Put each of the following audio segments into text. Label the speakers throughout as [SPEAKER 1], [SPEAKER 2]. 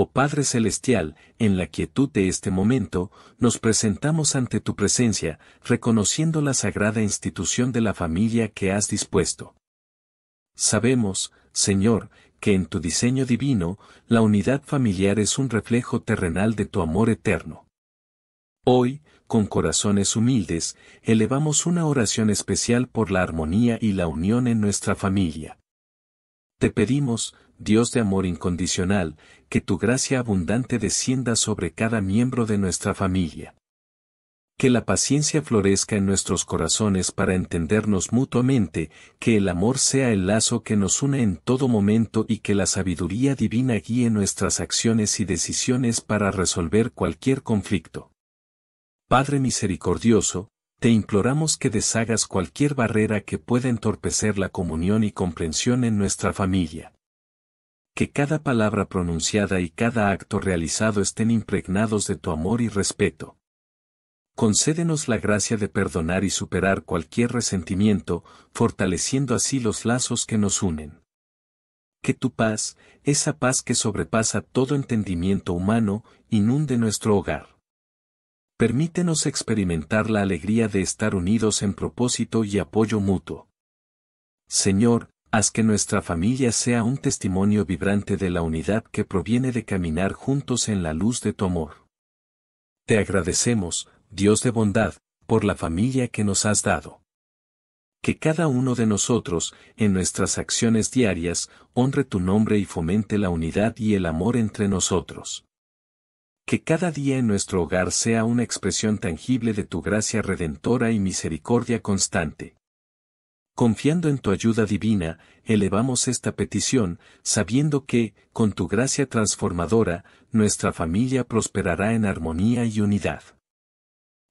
[SPEAKER 1] Oh Padre Celestial, en la quietud de este momento, nos presentamos ante tu presencia, reconociendo la sagrada institución de la familia que has dispuesto. Sabemos, Señor, que en tu diseño divino, la unidad familiar es un reflejo terrenal de tu amor eterno. Hoy, con corazones humildes, elevamos una oración especial por la armonía y la unión en nuestra familia. Te pedimos, Dios de amor incondicional, que tu gracia abundante descienda sobre cada miembro de nuestra familia. Que la paciencia florezca en nuestros corazones para entendernos mutuamente, que el amor sea el lazo que nos une en todo momento y que la sabiduría divina guíe nuestras acciones y decisiones para resolver cualquier conflicto. Padre misericordioso, te imploramos que deshagas cualquier barrera que pueda entorpecer la comunión y comprensión en nuestra familia. Que cada palabra pronunciada y cada acto realizado estén impregnados de tu amor y respeto. Concédenos la gracia de perdonar y superar cualquier resentimiento, fortaleciendo así los lazos que nos unen. Que tu paz, esa paz que sobrepasa todo entendimiento humano, inunde nuestro hogar Permítenos experimentar la alegría de estar unidos en propósito y apoyo mutuo. Señor, haz que nuestra familia sea un testimonio vibrante de la unidad que proviene de caminar juntos en la luz de tu amor. Te agradecemos, Dios de bondad, por la familia que nos has dado. Que cada uno de nosotros, en nuestras acciones diarias, honre tu nombre y fomente la unidad y el amor entre nosotros que cada día en nuestro hogar sea una expresión tangible de tu gracia redentora y misericordia constante. Confiando en tu ayuda divina, elevamos esta petición, sabiendo que, con tu gracia transformadora, nuestra familia prosperará en armonía y unidad.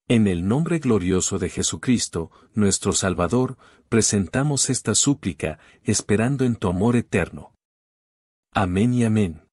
[SPEAKER 1] En el nombre glorioso de Jesucristo, nuestro Salvador, presentamos esta súplica, esperando en tu amor eterno. Amén y amén.